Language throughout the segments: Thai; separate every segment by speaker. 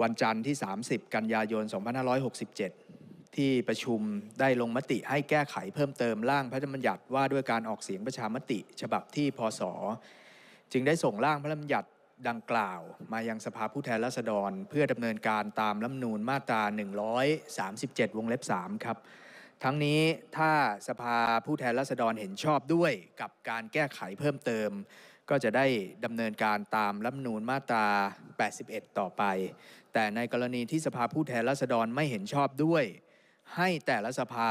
Speaker 1: วันจันทร์ที่ 30 กันยายน 2567 ที่ประชุมได้ลงมติให้แก้ไขเพิ่มเติมร่างพระราชบัญญัติว่าด้วยการออกเสียงประชามติฉบับที่พศจึงได้ส่งร่างพระราชบัญญัติดังกล่าว มายังสภาผู้แทนราษฎรเพื่อดำเนินการตามรัฐนูลมาตรา 137 วงเล็บ 3 ครับ ทั้งนี้ถ้าสภาผู้แทนราษฎรเห็นชอบด้วยกับการแก้ไขเพิ่มเติมก็จะได้ดำเนินการตามรัฐนูลมาตรา 81 ต่อไป แต่ในกรณีที่สภาผู้แทนราษฎรไม่เห็นชอบด้วย ให้แต่ละสภา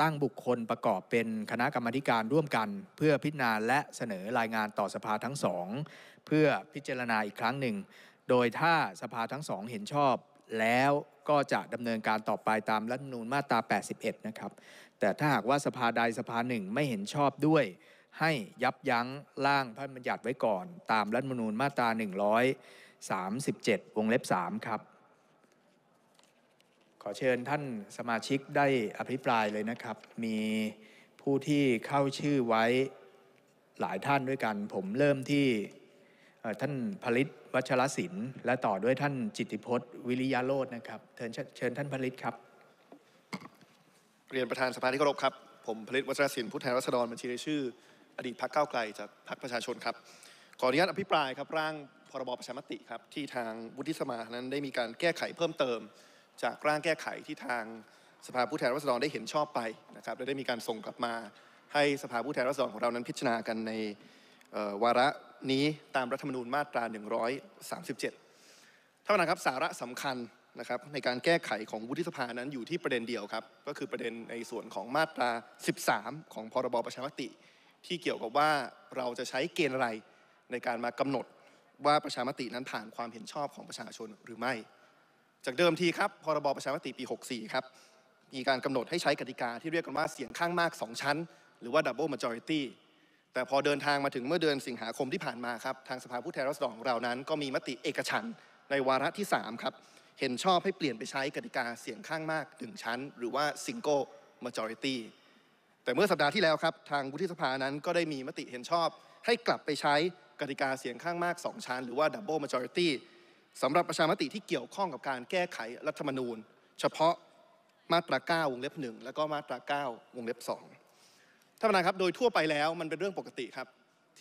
Speaker 1: ตั้งบุคคลประกอบเป็นคณะกรรมการร่วมกัน เพื่อพิจารณาและเสนอรายงานต่อสภาทั้งสองเพื่อพิจารณาอีกครั้งหนึ่ง โดยถ้าสภาทั้งสองเห็นชอบ แล้วก็จะดำเนินการต่อไปตามรัฐนูลมาตรา 81 นะครับ แต่ถ้าหากว่าสภาใดสภาหนึ่งไม่เห็นชอบด้วยให้ยับยั้งร่างพระบัญญัติไว้ก่อน ตามรัฐมนูญมาตรา 137 วงเล็บ3ครับ ขอเชิญท่านสมาชิกได้อภิปรายเลยนะครับ มีผู้ที่เข้าชื่อไว้หลายท่านด้วยกัน ผมเริ่มที่ท่านผลิตวัชรศิลป์ และต่อด้วยท่านจิติพจน์วิริยาโรจน์นะครับ เชิญเชิญท่านผลิตครับ เ
Speaker 2: รียนประธานสภาที่เคารพครับผมผลิตวัชรศิลป์ผู้แทนรัษฎรบัญชีรายชื่ออดีตพักเก้าไกลจากพักประชาชนครับขออนุญาตอภิปรายครับ ร่างพรบประชามติครับที่ทางวุฒิสมานั้นได้มีการแก้ไขเพิ่มเติม จากร่างแก้ไขที่ทางสภาผู้แทนราษฎรได้เห็นชอบไปนะครับและได้มีการส่งกลับมา ให้สภาผู้แทนราษฎรของเรานั้นพิจารณากันในวาระนี้ตามรัฐธรรมนูญมาตรา 137ท่านประธานครับสาระสำคัญนะครับ ในการแก้ไขของวุฒิสภานั้นอยู่ที่ประเด็นเดียวครับ ก็คือประเด็นในส่วนของมาตรา 13 ของพรบประชามติที่เกี่ยวกับว่าเราจะใช้เกณฑ์อะไรในการมากำหนดว่าประชามตินั้นผ่านความเห็นชอบของประชาชนหรือไม่ จากเดิมทีครับ พรบประชามติปี 64 ครับ มีการกำหนดให้ใช้กติกาที่เรียกกันว่าเสียงข้างมาก 2 ชั้น หรือว่าดับเบิลมาจอยตี้แต่พอเดินทางมาถึงเมื่อเดือนสิงหาคมที่ผ่านมาครับ ทางสภาผู้แทนราษฎรของเรานั้นก็มีมติเอกฉันในวาระที่3ครับเห็นชอบให้เปลี่ยนไปใช้กติกาเสียงข้างมาก 1 ชั้น หรือว่าซิง g ก e m a j o r ตี้แต่เมื่อสัปดาห์ที่แล้วครับทางวุฒิสภานั้นก็ได้มีมติเห็นชอบ ให้กลับไปใช้กติกาเสียงข้างมาก 2 ชั้น หรือว่าดับเบิลมาจอริตี้สำหรับประชามติที่เกี่ยวข้องกับการแก้ไขรัฐธรรมนูญ เฉพาะมาตรา 9 วงเล็บ1 แล้วก็มาตรา 9 วงเล็บ2ท่านประธานครับ โดยทั่วไปแล้วมันเป็นเรื่องปกติครับ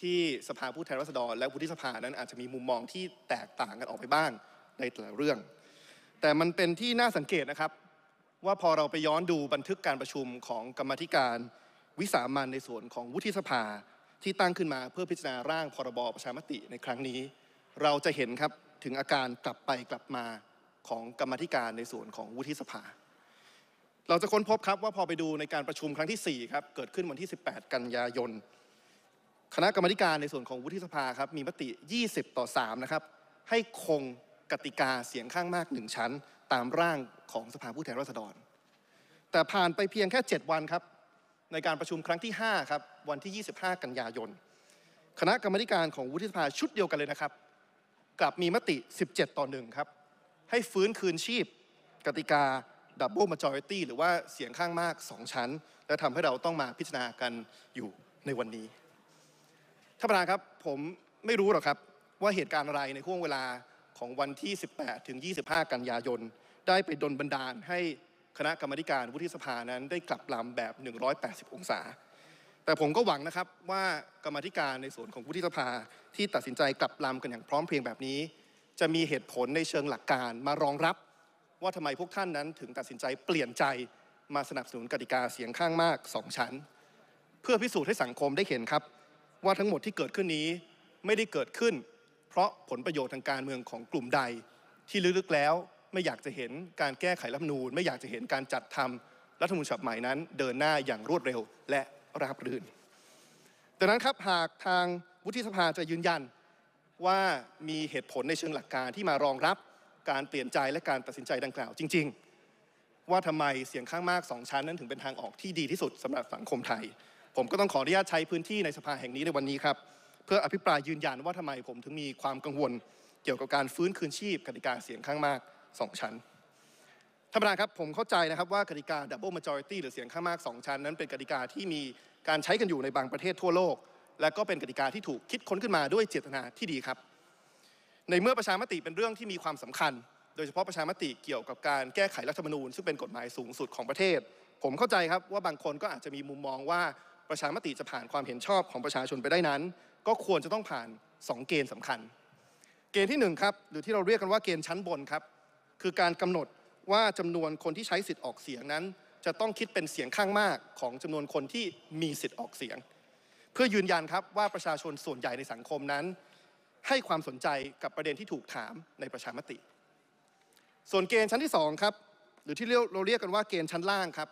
Speaker 2: ที่สภาผู้แทนราษฎรและวุฒิสภานั้นอาจจะมีมุมมองที่แตกต่างกันออกไปบ้างในแต่ละเรื่อง แต่มันเป็นที่น่าสังเกตนะครับว่าพอเราไปย้อนดูบันทึกการประชุมของกรรมธิการวิสามันในส่วนของวุฒิสภาที่ตั้งขึ้นมาเพื่อพิจารณาร่างพรบประชามติในครั้งนี้ เราจะเห็นครับถึงอาการกลับไปกลับมาของกรรมธิการในส่วนของวุฒิสภา เราจะค้นพบครับว่าพอไปดูในการประชุมครั้งที่ 4 ครับ เกิดขึ้นวันที่ 18 กันยายนคณะกรรมการในส่วนของวุฒิสภาครับมีมติ 20 ต่อ 3 นะครับให้คงกติกาเสียงข้างมาก1ชั้นตามร่างของสภาผู้แทนราษฎร แต่ผ่านไปเพียงแค่ 7 วันครับ ในการประชุมครั้งที่ 5 ครับ วันที่ 25 กันยายนคณะกรรมการของวุฒิสภาชุดเดียวกันเลยนะครับ กลับมีมติ 17 ต่อหนึ่งครับ ให้ฟื้นคืนชีพ กติกาดับเบิลมาจอยตี้หรือว่าเสียงข้างมาก 2 ชั้น และทำให้เราต้องมาพิจารณากันอยู่ในวันนี้ท่านประธานครับผมไม่รู้หรอกครับว่าเหตุการณ์อะไรในห่วงเวลาของวันที่ 18 ถึง 25 กันยายน ได้ไปดนบันดาลให้คณะกรรมการวุฒิสภานั้นได้กลับลำแบบ 180 องศา แต่ผมก็หวังนะครับว่ากรรมการในส่วนของวุฒิสภาที่ตัดสินใจกลับลำกันอย่างพร้อมเพรียงแบบนี้ จะมีเหตุผลในเชิงหลักการมารองรับ ว่าทำไมพวกท่านนั้นถึงตัดสินใจเปลี่ยนใจมาสนับสนุนกติกาเสียงข้างมากสองชั้น เพื่อพิสูจน์ให้สังคมได้เห็นครับ ว่าทั้งหมดที่เกิดขึ้นนี้ไม่ได้เกิดขึ้นราะผลประโยชน์ทางการเมืองของกลุ่มใดที่ลึกๆแล้วไม่อยากจะเห็นการแก้ไขรัฐมนูลไม่อยากจะเห็นการจัดทำรัฐมนูญฉบับใหม่นั้นเดินหน้าอย่างรวดเร็วและราบรื่นดังนั้นครับหากทางวุฒิสภาจะยืนยัน ว่ามีเหตุผลในเชิงหลักการที่มารองรับการเปลี่ยนใจและการตัดสินใจดังกล่าว จริง ๆ ว่าทำไมเสียงข้างมากสองชั้นนั้นถึงเป็นทางออกที่ดีที่สุดสำหรับสังคมไทย ผมก็ต้องขออนุญาตใช้พื้นที่ในสภาแห่งนี้ในวันนี้ครับเพื่ออภิปรายยืนยันว่าทำไมผมถึงมีความกังวล เกี่ยวกับการฟื้นคืนชีพกติกาเสียงข้างมาก 2 ชั้นท่านประธานครับผมเข้าใจนะครับว่ากติกาดับเบิลมาจอยตี้หรือเสียงข้างมาก 2 ชั้นนั้น เป็นกติกาที่มีการใช้กันอยู่ในบางประเทศทั่วโลก และก็เป็นกติกาที่ถูกคิดค้นขึ้นมาด้วยเจตนาที่ดีครับ ในเมื่อประชามติเป็นเรื่องที่มีความสำคัญ โดยเฉพาะประชามติเกี่ยวกับการแก้ไขรัฐธรรมนูญซึ่งเป็นกฎหมายสูงสุดของประเทศผมเข้าใจครับว่าบางคนก็อาจจะมีมุมมองว่าประชามติจะผ่านความเห็นชอบของประชาชนไปได้นั้นก็ควรจะต้องผ่าน 2 เกณฑ์สำคัญ เกณฑ์ที่1ครับหรือที่เราเรียกกันว่าเกณฑ์ชั้นบนครับคือการกำหนดว่าจำนวนคนที่ใช้สิทธิ์ออกเสียงนั้น จะต้องคิดเป็นเสียงข้างมาก ของจำนวนคนที่มีสิทธิ์ออกเสียง เพื่อยืนยันครับว่าประชาชนส่วนใหญ่ในสังคมนั้น ให้ความสนใจกับประเด็นที่ถูกถามในประชามติ ส่วนเกณฑ์ชั้นที่2ครับหรือที่เราเรียกกันว่าเกณฑ์ชั้นล่างครับ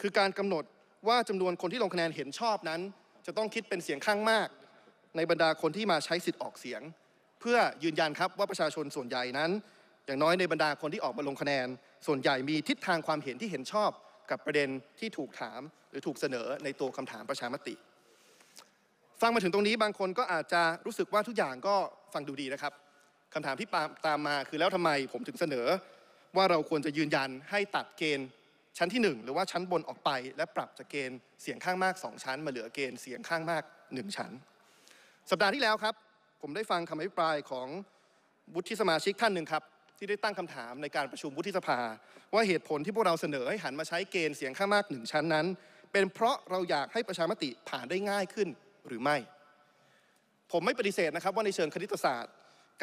Speaker 2: คือการกำหนดว่าจำนวนคนที่ลงคะแนนเห็นชอบนั้น จะต้องคิดเป็นเสียงข้างมากในบรรดาคนที่มาใช้สิทธิ์ออกเสียง เพื่อยืนยันครับว่าประชาชนส่วนใหญ่นั้น อย่างน้อยในบรรดาคนที่ออกมาลงคะแนน ส่วนใหญ่มีทิศทางความเห็นที่เห็นชอบกับประเด็นที่ถูกถามหรือถูกเสนอในตัวคำถามประชามติ ฟังมาถึงตรงนี้บางคนก็อาจจะรู้สึกว่าทุกอย่างก็ฟังดูดีนะครับคำถามที่ตามมาคือแล้วทำไมผมถึงเสนอ ว่าเราควรจะยืนยันให้ตัดเกณฑ์ ชั้นที่ 1 หรือว่าชั้นบนออกไป และปรับจากเกณฑ์เสียงข้างมาก2ชั้น มาเหลือเกณฑ์เสียงข้างมาก 1 ชั้นสัปดาห์ที่แล้วครับ ผมได้ฟังคำอภิปรายของวุฒิสมาชิกท่านหนึ่งครับ ที่ได้ตั้งคำถามในการประชุมวุฒิสภา ว่าเหตุผลที่พวกเราเสนอให้หันมาใช้เกณฑ์เสียงข้างมากหนึ่งชั้นนั้น เป็นเพราะเราอยากให้ประชามติผ่านได้ง่ายขึ้นหรือไม่ ผมไม่ปฏิเสธนะครับว่าในเชิงคณิตศาสตร์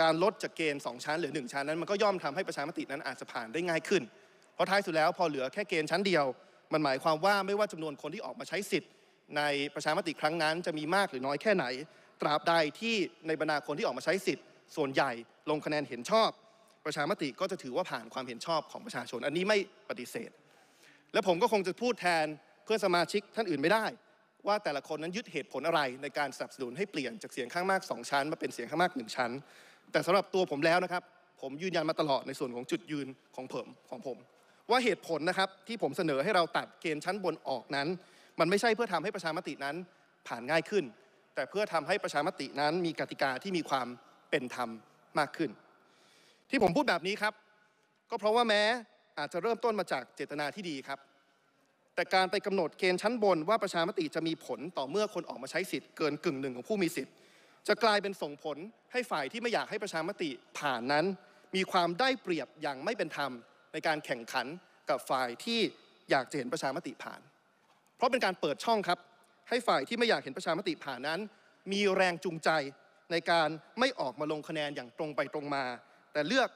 Speaker 2: การลดจากเกณฑ์ 2 ชั้นหรือ 1 ชั้นนั้นมันก็ย่อมทำให้ประชามตินั้นอาจจะผ่านได้ง่ายขึ้นเพราะท้ายสุดแล้ว พอเหลือแค่เกณฑ์ชั้นเดียว มันหมายความว่าไม่ว่าจำนวนคนที่ออกมาใช้สิทธิ์ ในประชามติครั้งนั้น จะมีมากหรือน้อยแค่ไหนตราบใดที่ในบรรดาคนที่ออกมาใช้สิทธิ์ ส่วนใหญ่ลงคะแนนเห็นชอบ ประชามติก็จะถือว่าผ่านความเห็นชอบของประชาชนอันนี้ไม่ปฏิเสธ และผมก็คงจะพูดแทน เพื่อนสมาชิกท่านอื่นไม่ได้ ว่าแต่ละคนนั้นยึดเหตุผลอะไร ในการสนับสนุนให้เปลี่ยนจากเสียงข้างมาก 2 ชั้น มาเป็นเสียงข้างมากหนึ่งชั้น แต่สำหรับตัวผมแล้วนะครับผมยืนยันมาตลอดในส่วนของจุดยืนของผมของผม ว่าเหตุผลนะครับที่ผมเสนอให้เราตัดเกณฑ์ชั้นบนออกนั้น มันไม่ใช่เพื่อทำให้ประชามตินั้นผ่านง่ายขึ้นแต่เพื่อทำให้ประชามตินั้นมีกติกาที่มีความเป็นธรรมมากขึ้น ที่ผมพูดแบบนี้ครับ ก็เพราะว่าแม้อาจจะเริ่มต้นมาจากเจตนาที่ดีครับ แต่การไปกำหนดเกณฑ์ชั้นบนว่าประชามติจะมีผลต่อเมื่อคนออกมาใช้สิทธิ์เกินกึ่งหนึ่งของผู้มีสิทธิ์ จะกลายเป็นส่งผลให้ฝ่ายที่ไม่อยากให้ประชามติผ่านนั้น มีความได้เปรียบอย่างไม่เป็นธรรมในการแข่งขันกับฝ่ายที่อยากจะเห็นประชามติผ่าน เพราะเป็นการเปิดช่องครับให้ฝ่ายที่ไม่อยากเห็นประชามติผ่านนั้น มีแรงจูงใจในการไม่ออกมาลงคะแนนอย่างตรงไปตรงมา แต่เลือก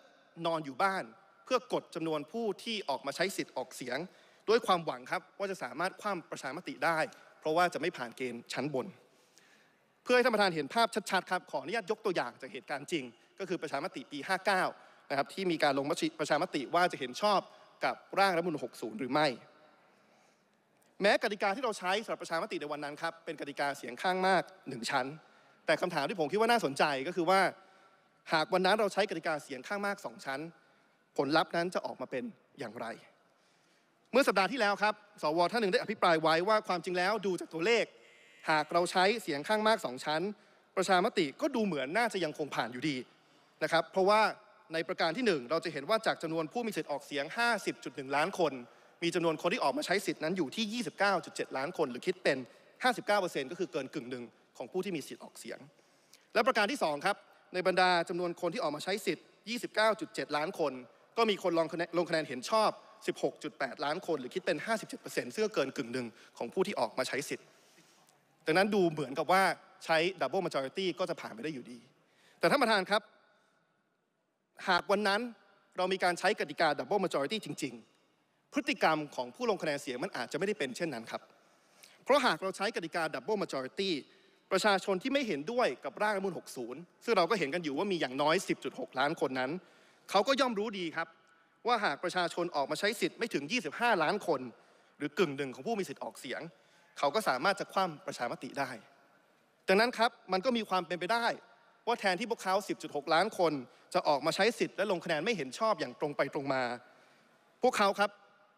Speaker 2: นอนอยู่บ้าน เพื่อกดจำนวนผู้ที่ออกมาใช้สิทธิ์ออกเสียง ด้วยความหวังครับว่าจะสามารถคว่ำประชามติได้ เพราะว่าจะไม่ผ่านเกณฑ์ชั้นบน เพื่อให้ท่านประธานเห็นภาพชัดๆครับขออนุญาตยกตัวอย่างจากเหตุการณ์จริง ก็คือประชามติ ปี 59นะครับที่มีการลงประชามติว่าจะเห็นชอบกับร่างรัฐมนูน60หรือไม่แม้กติกาที่เราใช้สำหรับประชามติในวันนั้นครับเป็นกติกาเสียงข้างมาก 1 ชั้น แต่คำถามที่ผมคิดว่าน่าสนใจก็คือว่าหากวันนั้นเราใช้กติกาเสียงข้างมาก 2 ชั้น ผลลัพธ์นั้นจะออกมาเป็นอย่างไร เมื่อสัปดาห์ที่แล้วครับ สวท่านหนึ่งได้อภิปรายไว้ว่าความจริงแล้วดูจากตัวเลข หากเราใช้เสียงข้างมาก 2 ชั้น ประชามติก็ดูเหมือนน่าจะยังคงผ่านอยู่ดีนะครับเพราะว่าในประการที่ 1 เราจะเห็นว่าจากจำนวนผู้มีสิทธิ์ออกเสียง 50.1 ล้านคนมีจำนวนคนที่ออกมาใช้สิทธิ์นั้น อยู่ที่ 29.7 ล้านคน หรือคิดเป็น 59%ก็คือเกินกึ่งหนึ่งของผู้ที่มีสิทธิ์ออกเสียง และประการที่2ครับ ในบรรดาจำนวนคนที่ออกมาใช้สิทธิ์ 29.7 ล้านคน ก็มีคนลงคะแนนเห็นชอบ 16.8 ล้านคน หรือคิดเป็น 57%ซึ่งเกินกึ่งหนึ่งของผู้ที่ออกมาใช้สิทธิ์ ดังนั้นดูเหมือนกับว่าใช้ดับเบิลมาจอริตี้ก็จะผ่านไม่ได้อยู่ดี แต่ท่านประธานครับหากวันนั้นเรามีการใช้กติกาดับเบิลมาจอริตี้จริงๆพฤติกรรมของผู้ลงคะแนนเสียงมันอาจจะไม่ได้เป็นเช่นนั้นครับ เพราะหากเราใช้กติกาดับเบิลมาจอริตี้ประชาชนที่ไม่เห็นด้วยกับร่างรัฐมนูน60 ซึ่งเราก็เห็นกันอยู่ว่ามีอย่างน้อย 10.6 ล้านคนนั้น เขาก็ย่อมรู้ดีครับ ว่าหากประชาชนออกมาใช้สิทธิ์ไม่ถึง 25 ล้านคน หรือกึ่งหนึ่งของผู้มีสิทธิ์ออกเสียง เขาก็สามารถจะคว่ำประชามติได้ ดังนั้นครับมันก็มีความเป็นไปได้ว่าแทนที่พวกเขา10.6ล้านคนจะออกมาใช้สิทธิ์และลงคะแนนไม่เห็นชอบอย่างตรงไปตรงมา พวกเขาครับ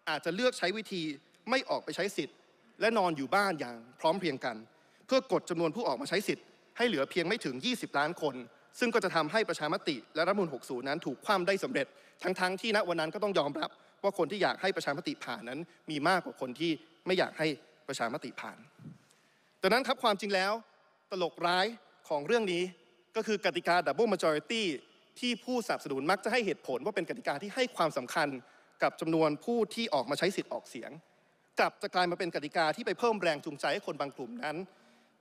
Speaker 2: อาจจะเลือกใช้วิธีไม่ออกไปใช้สิทธิ์ และนอนอยู่บ้านอย่างพร้อมเพรียงกัน เพื่อกดจำนวนผู้ออกมาใช้สิทธิ์ ให้เหลือเพียงไม่ถึง 20 ล้านคน ซึ่งก็จะทำให้ประชามติและรัฐมนูน60นั้นถูกคว่ำได้สำเร็จ ทั้งๆทที่ณวันนั้นก็ต้องยอมรับ ว่าคนที่อยากให้ประชามติผ่านนั้น มีมากกว่าคนที่ไม่อยากให้ประชามติผ่านดังนั้นครับความจริงแล้ว ตลกร้ายของเรื่องนี้ก็คือกติกาดับเบิลมาจอริตี้ที่ผู้สนับสนุนมักจะให้เหตุผล ว่าเป็นกติกาที่ให้ความสำคัญกับจำนวนผู้ที่ออกมาใช้สิทธิ์ออกเสียงกลับจะกลายมาเป็นกติกาที่ไปเพิ่มแรงจูงใจ ให้คนบางกลุ่มนั้น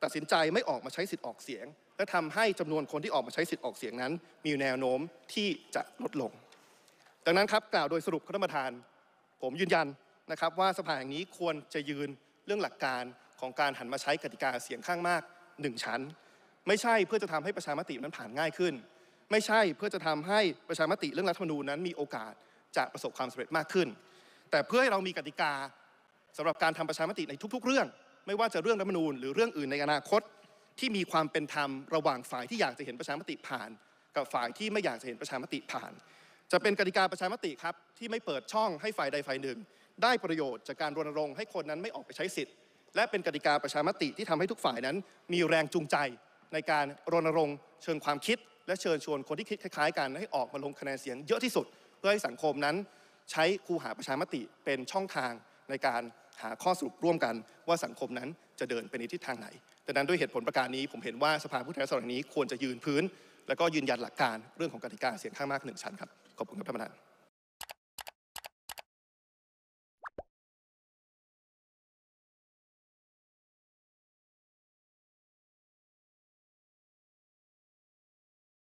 Speaker 2: ตัดสินใจไม่ออกมาใช้สิทธิ์ออกเสียงและทำให้จำนวนคนที่ออกมาใช้สิทธิ์ออกเสียงนั้น มีแนวโน้มที่จะลดลง ดังนั้นครับ กล่าวโดยสรุปคณะรระธานผมยืนยันนะครับว่าสภาแห่งนี้ควรจะยืนเรื่องหลักการของการหันมาใช้กติกาเสียงข้างมากหนึ่งชั้น ไม่ใช่เพื่อจะทำให้ประชามตินั้นผ่านง่ายขึ้น ไม่ใช่เพื่อจะทำให้ประชามติเรื่องรัฐธรรมนูญนั้น มีโอกาสจะประสบความสำเร็จมากขึ้น แต่เพื่อให้เรามีกติกาสำหรับการทำประชามติในทุก ๆ เรื่อง ไม่ว่าจะเรื่องรัฐมนูญหรือเรื่องอื่นในอนาคตที่มีความเป็นธรรมระหว่างฝ่ายที่อยากจะเห็นประชามติผ่าน กับฝ่ายที่ไม่อยากจะเห็นประชามติผ่าน จะเป็นกติกาประชามติครับที่ไม่เปิดช่องให้ฝ่ายใดฝ่ายหนึ่ง ได้ประโยชน์จากการรณรงค์ให้คนนั้นไม่ออกไปใช้สิทธิ์ และเป็นกติกาประชามติที่ทำให้ทุกฝ่ายนั้น มีแรงจูงใจในการรณรงค์เชิญความคิด และเชิญชวนคนที่คิดคล้ายๆกันให้ออกมาลงคะแนนเสียงเยอะที่สุดเพื่อให้สังคมนั้นใช้คูหาประชามติเป็นช่องทางในการหาข้อสรุปร่วมกัน ว่าสังคมนั้นจะเดินไปในทิศทางไหนดังนั้นด้วยเหตุผลประการนี้ผมเห็นว่าสภาผู้แทนราษฎรนี้ควรจะยืนพื้น และก็ยืนยันหลักการเรื่องของกติกาเสียงข้างมากหนึ่งชั้นครับ ขอบคุณครับท่านประธาน